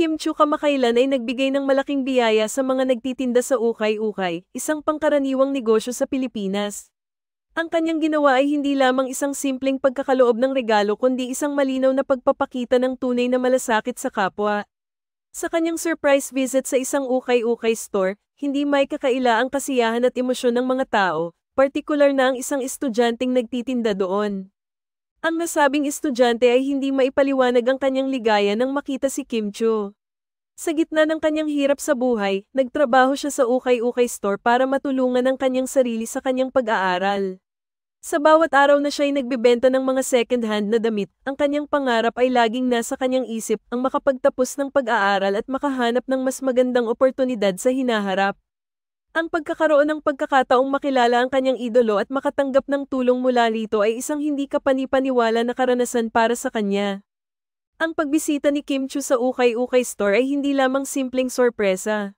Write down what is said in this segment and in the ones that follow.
Kim Chu kamakailan ay nagbigay ng malaking biyaya sa mga nagtitinda sa ukay-ukay, isang pangkaraniwang negosyo sa Pilipinas. Ang kanyang ginawa ay hindi lamang isang simpleng pagkakaloob ng regalo kundi isang malinaw na pagpapakita ng tunay na malasakit sa kapwa. Sa kanyang surprise visit sa isang ukay-ukay store, hindi may kakaila ang kasiyahan at emosyon ng mga tao, partikular na ang isang estudyanteng nagtitinda doon. Ang nasabing estudyante ay hindi maipaliwanag ang kanyang ligaya nang makita si Kim Chu. Sa gitna ng kanyang hirap sa buhay, nagtrabaho siya sa ukay-ukay store para matulungan ang kanyang sarili sa kanyang pag-aaral. Sa bawat araw na siya ay nagbebenta ng mga second-hand na damit, ang kanyang pangarap ay laging nasa kanyang isip ang makapagtapos ng pag-aaral at makahanap ng mas magandang oportunidad sa hinaharap. Ang pagkakaroon ng pagkakataong makilala ang kanyang idolo at makatanggap ng tulong mula rito ay isang hindi kapanipaniwala na karanasan para sa kanya. Ang pagbisita ni Kim Chu sa Ukay-Ukay Store ay hindi lamang simpleng sorpresa.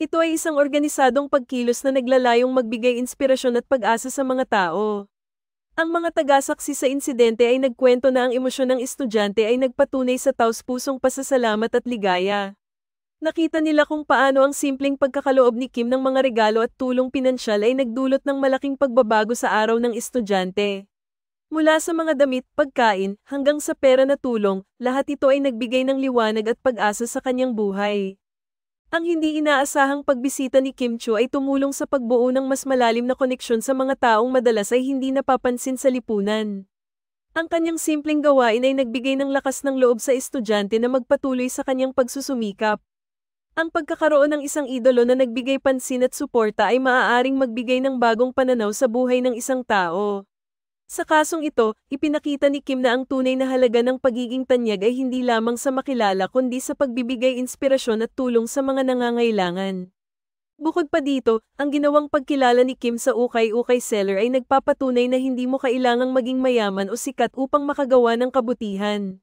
Ito ay isang organisadong pagkilos na naglalayong magbigay inspirasyon at pag-asa sa mga tao. Ang mga tagasaksi sa insidente ay nagkwento na ang emosyon ng estudyante ay nagpatunay sa taos pusong pasasalamat at ligaya. Nakita nila kung paano ang simpleng pagkakaloob ni Kim ng mga regalo at tulong pinansyal ay nagdulot ng malaking pagbabago sa araw ng estudyante. Mula sa mga damit, pagkain, hanggang sa pera na tulong, lahat ito ay nagbigay ng liwanag at pag-asa sa kanyang buhay. Ang hindi inaasahang pagbisita ni Kim Cho ay tumulong sa pagbuo ng mas malalim na koneksyon sa mga taong madalas ay hindi napapansin sa lipunan. Ang kanyang simpleng gawain ay nagbigay ng lakas ng loob sa estudyante na magpatuloy sa kanyang pagsusumikap. Ang pagkakaroon ng isang idolo na nagbigay pansin at suporta ay maaaring magbigay ng bagong pananaw sa buhay ng isang tao. Sa kasong ito, ipinakita ni Kim na ang tunay na halaga ng pagiging tanyag ay hindi lamang sa makilala kundi sa pagbibigay inspirasyon at tulong sa mga nangangailangan. Bukod pa dito, ang ginawang pagkilala ni Kim sa ukay-ukay seller ay nagpapatunay na hindi mo kailangang maging mayaman o sikat upang makagawa ng kabutihan.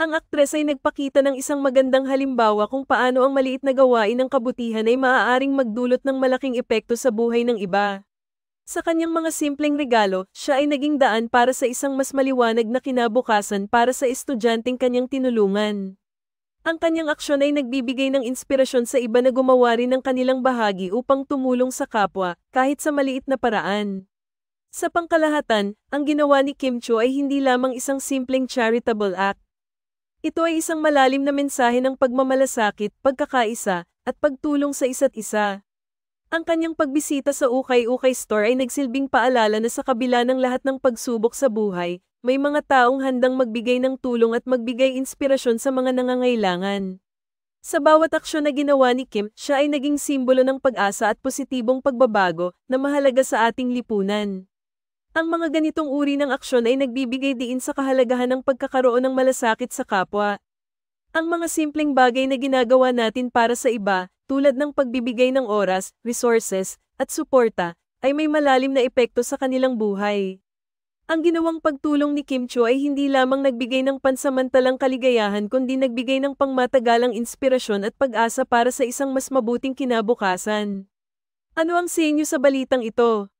Ang aktres ay nagpakita ng isang magandang halimbawa kung paano ang maliit na gawain ng kabutihan ay maaaring magdulot ng malaking epekto sa buhay ng iba. Sa kanyang mga simpleng regalo, siya ay naging daan para sa isang mas maliwanag na kinabukasan para sa estudyanteng kanyang tinulungan. Ang kanyang aksyon ay nagbibigay ng inspirasyon sa iba na gumawa rin ng kanilang bahagi upang tumulong sa kapwa, kahit sa maliit na paraan. Sa pangkalahatan, ang ginawa ni Kim Cho ay hindi lamang isang simpleng charitable act. Ito ay isang malalim na mensahe ng pagmamalasakit, pagkakaisa, at pagtulong sa isa't isa. Ang kanyang pagbisita sa Ukay-Ukay Store ay nagsilbing paalala na sa kabila ng lahat ng pagsubok sa buhay, may mga taong handang magbigay ng tulong at magbigay inspirasyon sa mga nangangailangan. Sa bawat aksyon na ginawa ni Kim, siya ay naging simbolo ng pag-asa at positibong pagbabago na mahalaga sa ating lipunan. Ang mga ganitong uri ng aksyon ay nagbibigay diin sa kahalagahan ng pagkakaroon ng malasakit sa kapwa, ang mga simpleng bagay na ginagawa natin para sa iba, tulad ng pagbibigay ng oras, resources, at suporta, ay may malalim na epekto sa kanilang buhay. Ang ginawang pagtulong ni Kim Cho ay hindi lamang nagbigay ng pansamantalang kaligayahan kundi nagbigay ng pangmatagalang inspirasyon at pag-asa para sa isang mas mabuting kinabukasan. Ano ang sa inyo sa balitang ito?